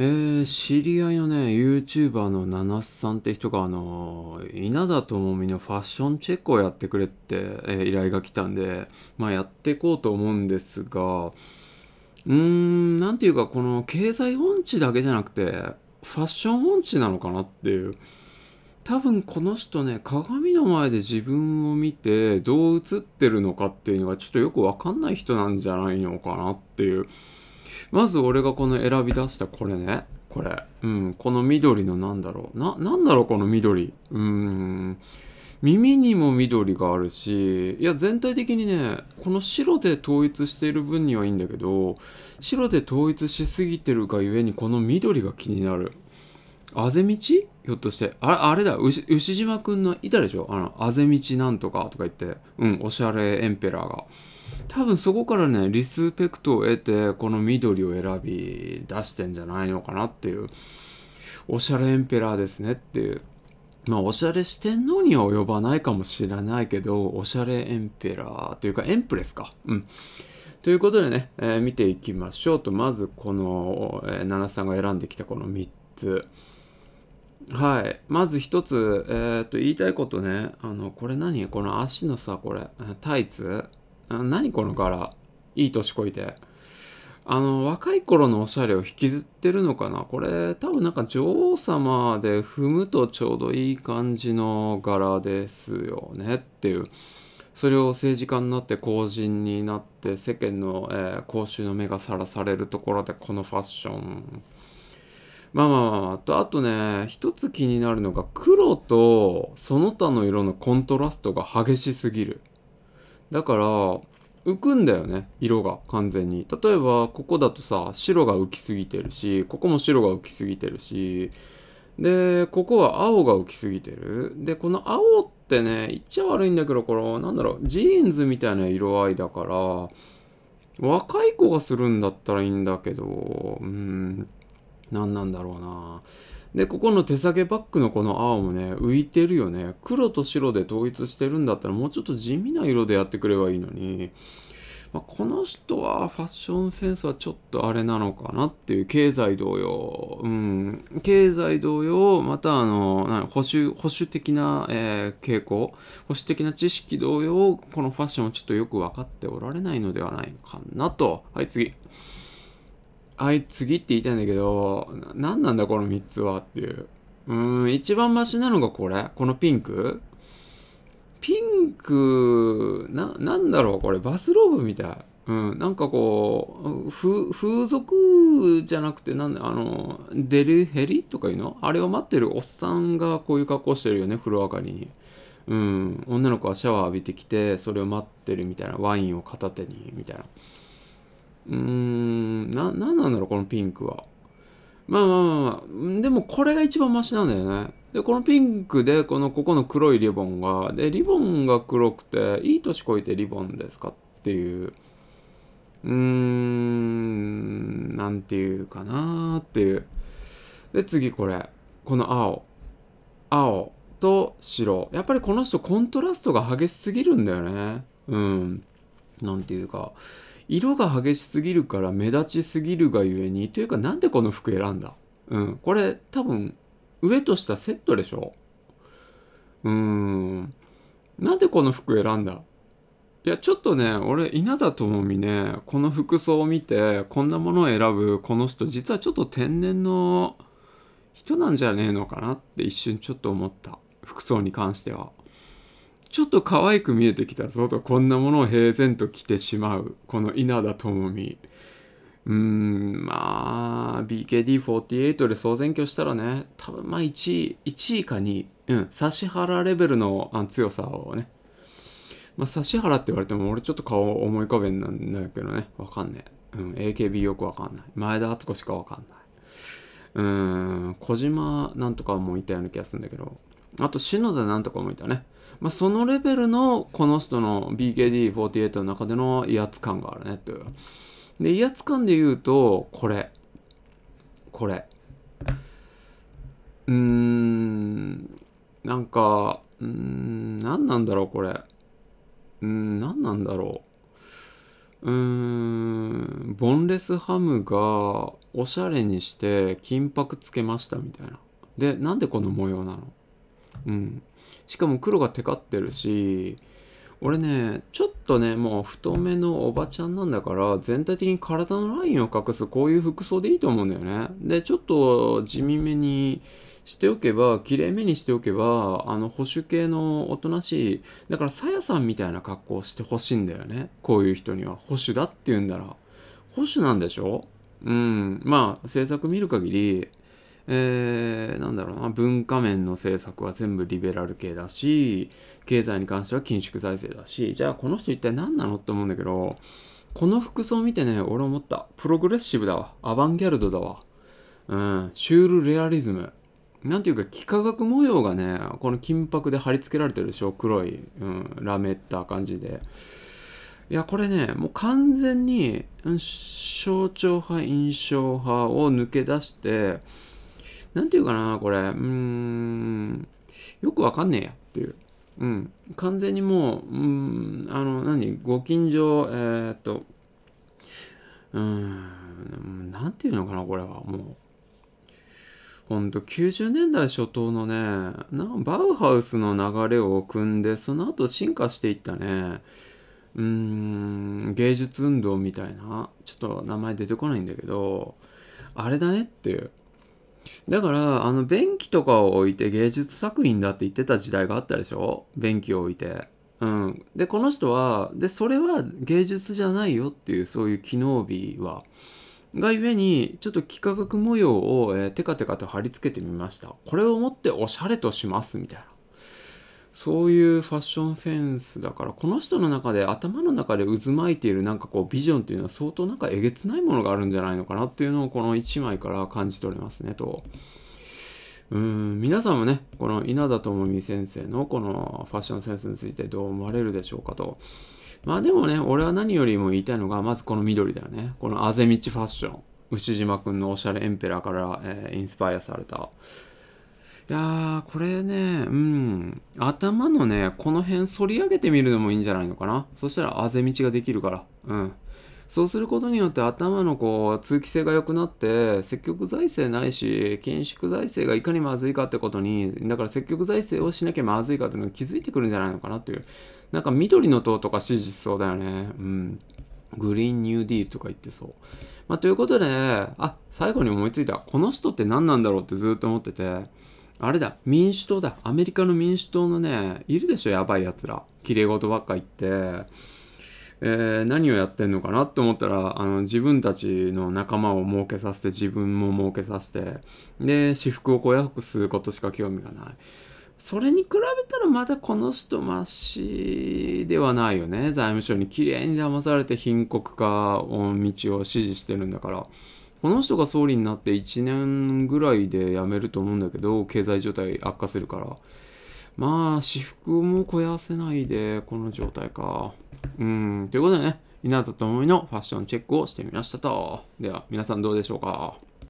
えー、知り合いのね、YouTuber の七須さんって人が、あの、稲田朋美のファッションチェックをやってくれって、えー、依頼が来たんで、まあやっていこうと思うんですが、うーん、なんていうか、この経済音痴だけじゃなくて、ファッション音痴なのかなっていう。多分この人ね、鏡の前で自分を見て、どう映ってるのかっていうのが、ちょっとよくわかんない人なんじゃないのかなっていう。まず俺がこの選び出したこれね。これ。うん。この緑のなんだろう。な、なんだろうこの緑。うん。耳にも緑があるし、いや全体的にね、この白で統一している分にはいいんだけど、白で統一しすぎてるがゆえにこの緑が気になる。あぜ道ひょっとして、ああれだ牛、牛島くんのいたでしょあの、あぜ道なんとかとか言って、うん、おしゃれエンペラーが。多分そこからねリスペクトを得てこの緑を選び出してんじゃないのかなっていうおしゃれエンペラーですねっていうまあおしゃれしてんのには及ばないかもしれないけどおしゃれエンペラーというかエンプレスかうんということでね、えー、見ていきましょうとまずこの、えー、奈々さんが選んできたこの3つはい。まず1つ、えー、っと、言いたいことね。あの、これ何この足のさ、これ。タイツ何この柄いい年こいて。あの、若い頃のおしゃれを引きずってるのかなこれ、多分なんか女王様で踏むとちょうどいい感じの柄ですよねっていう。それを政治家になって公人になって世間の、えー、公衆の目がさらされるところでこのファッション。まあまあまあ、と、あとね、一つ気になるのが黒とその他の色のコントラストが激しすぎる。だから浮くんだよね色が完全に例えばここだとさ白が浮きすぎてるしここも白が浮きすぎてるしでここは青が浮きすぎてるでこの青ってね言っちゃ悪いんだけどこのなんだろうジーンズみたいな色合いだから若い子がするんだったらいいんだけどうん何なんだろうなで、ここの手提げバッグのこの青もね、浮いてるよね。黒と白で統一してるんだったら、もうちょっと地味な色でやってくればいいのに、まあ、この人はファッションセンスはちょっとあれなのかなっていう、経済同様、うん、経済同様、またあの、保守、保守的な、えー、傾向、保守的な知識同様、このファッションをちょっとよく分かっておられないのではないかなと。はい、次。あい次って言いたいんだけど、何なんだこの3つはっていう。うーん、一番マシなのがこれこのピンクピンク、な、なんだろうこれバスローブみたい。うん、なんかこう、風俗じゃなくて、なんあの、デルヘリとかいうのあれを待ってるおっさんがこういう格好してるよね、風呂上がりに。うん、女の子はシャワー浴びてきて、それを待ってるみたいな、ワインを片手に、みたいな。うーん、な、なんなんだろう、このピンクは。まあまあまあまあ、でもこれが一番マシなんだよね。で、このピンクで、この、ここの黒いリボンが、で、リボンが黒くて、いい年こいてリボンですかっていう、うーん、なんていうかなーっていう。で、次これ。この青。青と白。やっぱりこの人コントラストが激しすぎるんだよね。うん。なんていうか。色が激しすぎるから目立ちすぎるがゆえにというかなんでこの服選んだうんこれ多分上と下セットでしょうーんなんでこの服選んだいやちょっとね俺稲田朋美ねこの服装を見てこんなものを選ぶこの人実はちょっと天然の人なんじゃねえのかなって一瞬ちょっと思った服装に関してはちょっと可愛く見えてきたぞとこんなものを平然と着てしまうこの稲田朋美うーんまあ BKD48 で総選挙したらね多分まあ1位1位か2位うん指原レベルの強さをねまあ指原って言われても俺ちょっと顔思い浮かべんなんだけどねわかんねえうん AKB よくわかんない前田敦子しかわかんないうーん小島なんとかもいたような気がするんだけどあと、篠田なんとかもいたね。まあ、そのレベルのこの人の BKD48 の中での威圧感があるねという。で、威圧感で言うと、これ。これ。うーん、なんか、うーん、何なんだろう、これ。うーん、何なんだろう。うーん、ボンレスハムがおしゃれにして金箔つけましたみたいな。で、なんでこの模様なのうん。しかも黒がテカってるし、俺ね、ちょっとね、もう太めのおばちゃんなんだから、全体的に体のラインを隠すこういう服装でいいと思うんだよね。で、ちょっと地味めにしておけば、綺麗めにしておけば、あの、保守系のおとなしい、だからさやさんみたいな格好をしてほしいんだよね。こういう人には。保守だって言うんなら。保守なんでしょうん。まあ、制作見る限り、えー、なんだろうな、文化面の政策は全部リベラル系だし、経済に関しては緊縮財政だし、じゃあこの人一体何なのって思うんだけど、この服装見てね、俺思った。プログレッシブだわ。アバンギャルドだわ。うん、シュールレアリズム。なんていうか、幾何学模様がね、この金箔で貼り付けられてるでしょ黒い、うん、ラメった感じで。いや、これね、もう完全に、象徴派、印象派を抜け出して、なんていうかな、これ。うーん。よくわかんねえやっていう。うん。完全にもう、うん、あの、何ご近所、えー、っと、うん、なんていうのかな、これは。もう。ほんと、90年代初頭のね、なんバウハウスの流れを組んで、その後進化していったね。うーん、芸術運動みたいな。ちょっと名前出てこないんだけど、あれだねっていう。だから、あの、便器とかを置いて芸術作品だって言ってた時代があったでしょ便器を置いて。うん。で、この人は、で、それは芸術じゃないよっていう、そういう機能美は。がゆえに、ちょっと幾何学模様を、えー、テカテカと貼り付けてみました。これをもっておしゃれとします、みたいな。そういうファッションセンスだからこの人の中で頭の中で渦巻いているなんかこうビジョンっていうのは相当なんかえげつないものがあるんじゃないのかなっていうのをこの1枚から感じ取れますねと。うん皆さんもねこの稲田朋美先生のこのファッションセンスについてどう思われるでしょうかと。まあでもね俺は何よりも言いたいのがまずこの緑だよねこのあぜ道ファッション牛島くんのおしゃれエンペラーから、えー、インスパイアされた。いやこれね、うん。頭のね、この辺反り上げてみるのもいいんじゃないのかな。そしたらあぜ道ができるから。うん。そうすることによって頭のこう通気性が良くなって積極財政ないし緊縮財政がいかにまずいかってことにだから積極財政をしなきゃまずいかっていうのが気づいてくるんじゃないのかなというなんか緑の党とか支持しそうだよねうんグリーンニューディールとか言ってそうまあということであ最後に思いついたこの人って何なんだろうってずっと思っててあれだ、民主党だ。アメリカの民主党のね、いるでしょ、やばいやつら。綺麗事ばっか言って、えー、何をやってんのかなって思ったら、あの、自分たちの仲間を儲けさせて、自分も儲けさせて、で、私服を肥やすることしか興味がない。それに比べたらまだこの人マシではないよね。財務省に綺麗に騙されて貧国化の道を支持してるんだから。この人が総理になって1年ぐらいで辞めると思うんだけど、経済状態悪化するから。まあ、私服も肥やせないで、この状態か。うん、ということでね、稲田智美のファッションチェックをしてみましたと。では、皆さんどうでしょうか